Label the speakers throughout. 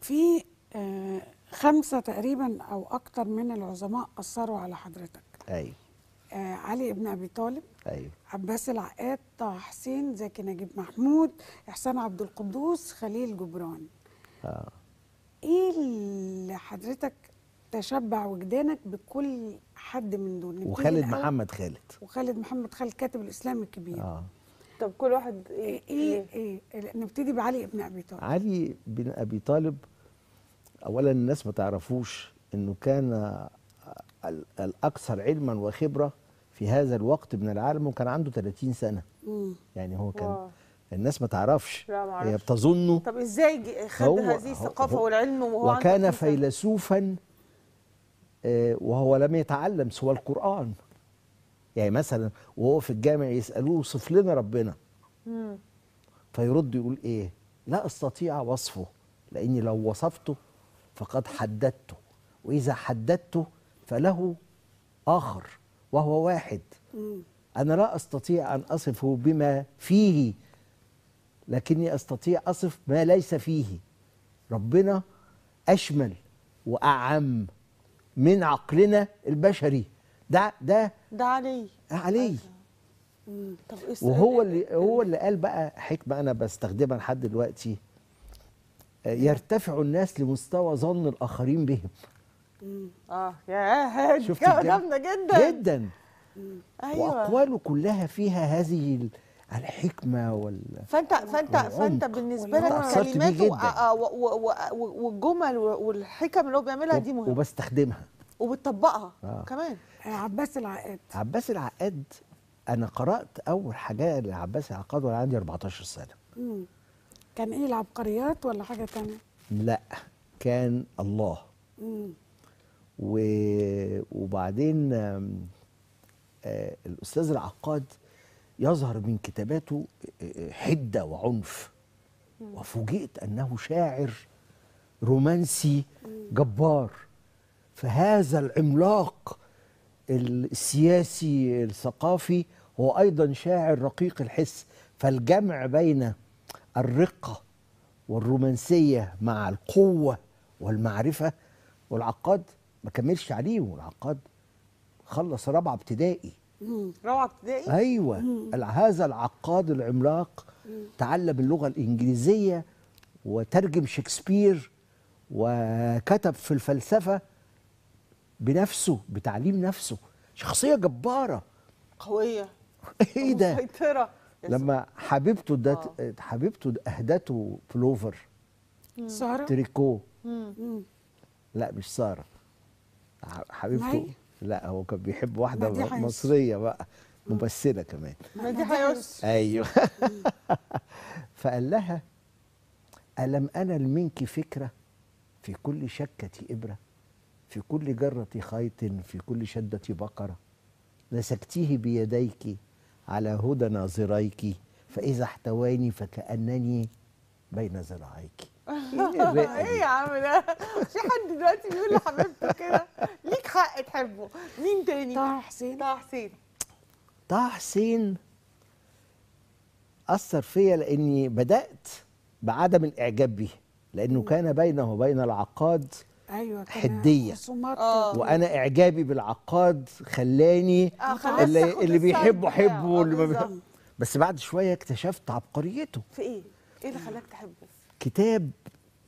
Speaker 1: في آه، خمسة تقريبا أو أكتر من العظماء أثروا على حضرتك أيوة آه، علي ابن أبي طالب أيوه عباس العقاد طه حسين زكي نجيب محمود إحسان عبد القدوس خليل جبران آه. إيه اللي حضرتك تشبع وجدانك بكل حد من دول وخالد محمد خالد وخالد محمد خالد كاتب الإسلام الكبير آه. طب كل واحد ايه ايه, إيه؟, إيه؟ نبتدي بعلي بن ابي طالب
Speaker 2: علي بن ابي طالب اولا الناس ما تعرفوش انه كان الاكثر علما وخبره في هذا الوقت من العالم وكان عنده 30 سنه مم. يعني هو كان واو. الناس ما تعرفش هي بتظنه طب
Speaker 1: ازاي خد هذه الثقافه والعلم وهو وكان
Speaker 2: فيلسوفا آه، وهو لم يتعلم سوى القران يعني مثلا وهو في الجامع يسالوه وصف لنا ربنا فيرد يقول ايه لا استطيع وصفه لاني لو وصفته فقد حددته واذا حددته فله اخر وهو واحد انا لا استطيع ان اصفه بما فيه لكني استطيع اصف ما ليس فيه ربنا اشمل واعم من عقلنا البشري ده ده ده علي آه، علي أيوة. طب وهو اللي هو اللي قال بقى حكمه انا بستخدمها لحد دلوقتي آه، يرتفع الناس لمستوى ظن الاخرين بهم
Speaker 1: اه يا شفت جامده جدا جدا ايوه واقواله
Speaker 2: كلها فيها هذه الحكمه وال فانت
Speaker 1: فانت فانت بالنسبه لك كلماته آه، والجمل والحكم اللي هو بيعملها دي مهمه
Speaker 2: وبستخدمها
Speaker 1: وبتطبقها آه. كمان آه، عباس العقاد
Speaker 2: عباس العقاد انا قرات اول حاجه لعباس العقاد وانا عندي 14 سنه
Speaker 1: مم. كان ايه العبقريات ولا حاجه تانية
Speaker 2: لا كان الله مم. و... وبعدين آه الاستاذ العقاد يظهر من كتاباته آه، آه، حده وعنف وفوجئت انه شاعر رومانسي جبار فهذا العملاق السياسي الثقافي هو أيضا شاعر رقيق الحس فالجمع بين الرقة والرومانسية مع القوة والمعرفة والعقاد ما كملش عليه والعقاد خلص رابعة ابتدائي
Speaker 1: رابعة ابتدائي أيوة مم.
Speaker 2: هذا العقاد العملاق مم. تعلم اللغة الإنجليزية وترجم شكسبير وكتب في الفلسفة بنفسه بتعليم نفسه شخصيه جباره قويه ايه ده مسيطره لما حبيبته ده آه. حبيبته اهدته بلوفر ساره تريكو لا مش ساره حبيبته لا هو كان بيحب واحده مصريه بقى ممثله كمان
Speaker 1: مادي حيوس
Speaker 2: ايوه فقال لها الم انل منك فكره في كل شكه ابره في كل جرة خيط في كل شدة بقرة مسكتيه بيديك على هدى ناظريك فإذا احتواني فكأنني بين ذراعيك
Speaker 1: ايه يا عم ده في حد دلوقتي بيقول لحبيبته كده ليك حق تحبه مين تاني طه حسين طه حسين
Speaker 2: طه حسين اثر فيا لاني بدات بعدم الاعجاب به لانه كان بينه وبين العقاد
Speaker 1: ايوه حديه آه. وانا
Speaker 2: اعجابي بالعقاد خلاني آه اللي, اللي بيحبه حبه واللي ما بيحبه بس بعد شويه اكتشفت عبقريته
Speaker 1: في ايه؟ ايه اللي خلاك تحبه؟
Speaker 2: كتاب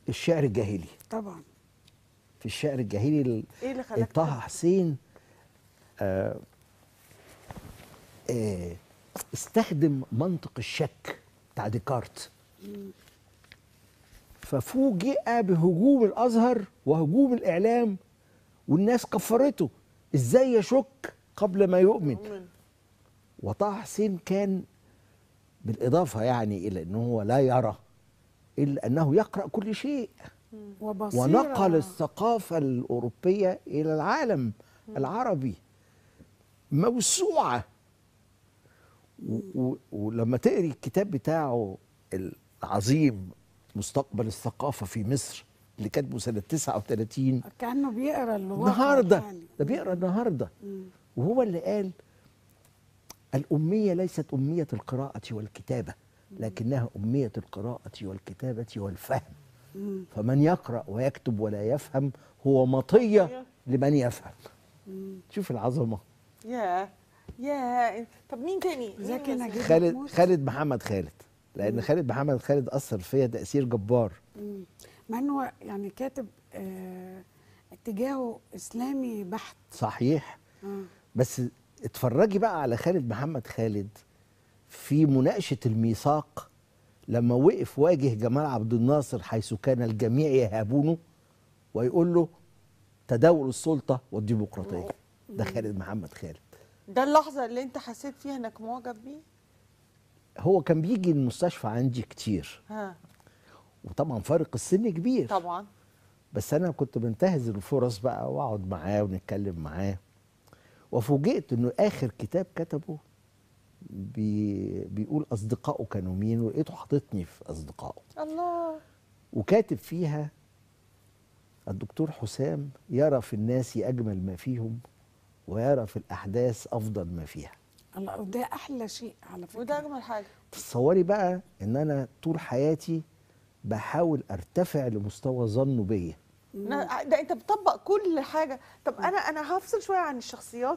Speaker 2: الشعر الجاهلي طبعا في الشعر الجاهلي ايه اللي خلاك طه حسين آه آه استخدم منطق الشك بتاع ديكارت مم. ففوجئ بهجوم الازهر وهجوم الاعلام والناس كفرته ازاي يشك قبل ما يؤمن وطه حسين كان بالاضافه يعني الى انه هو لا يرى الا انه يقرا كل شيء
Speaker 1: وبصيرة. ونقل
Speaker 2: الثقافه الاوروبيه الى العالم العربي موسوعه ولما تقري الكتاب بتاعه العظيم مستقبل الثقافه في مصر اللي كاتبه سنه 39
Speaker 1: كانه بيقرا اللغه النهارده يعني.
Speaker 2: ده بيقرا النهارده وهو اللي قال الاميه ليست اميه القراءه والكتابه لكنها اميه القراءه والكتابه والفهم فمن يقرا ويكتب ولا يفهم هو مطيه لمن يفهم شوف العظمه
Speaker 1: يا يا طب مين تاني خالد
Speaker 2: خالد محمد خالد لان خالد محمد خالد اثر فيا تاثير جبار
Speaker 1: مع انه يعني كاتب آه اتجاهه اسلامي بحت
Speaker 2: صحيح آه. بس اتفرجي بقى على خالد محمد خالد في مناقشه الميثاق لما وقف واجه جمال عبد الناصر حيث كان الجميع يهابونه ويقول له تداول السلطه والديمقراطيه ده خالد محمد خالد
Speaker 1: ده اللحظه اللي انت حسيت فيها انك معجب بيه
Speaker 2: هو كان بيجي المستشفى عندي كتير ها. وطبعا فارق السن كبير طبعا بس انا كنت بنتهز الفرص بقى واقعد معاه ونتكلم معاه وفوجئت انه اخر كتاب كتبه بي بيقول اصدقائه كانوا مين ولقيته حاططني في اصدقائه الله وكاتب فيها الدكتور حسام يرى في الناس اجمل ما فيهم ويرى في الاحداث افضل ما فيها
Speaker 1: الله وده احلى شيء على فكره وده اجمل حاجه
Speaker 2: تصوري بقى ان انا طول حياتي بحاول ارتفع لمستوى ظنه بيا
Speaker 1: ده انت بتطبق كل حاجه طب انا انا هفصل شويه عن الشخصيات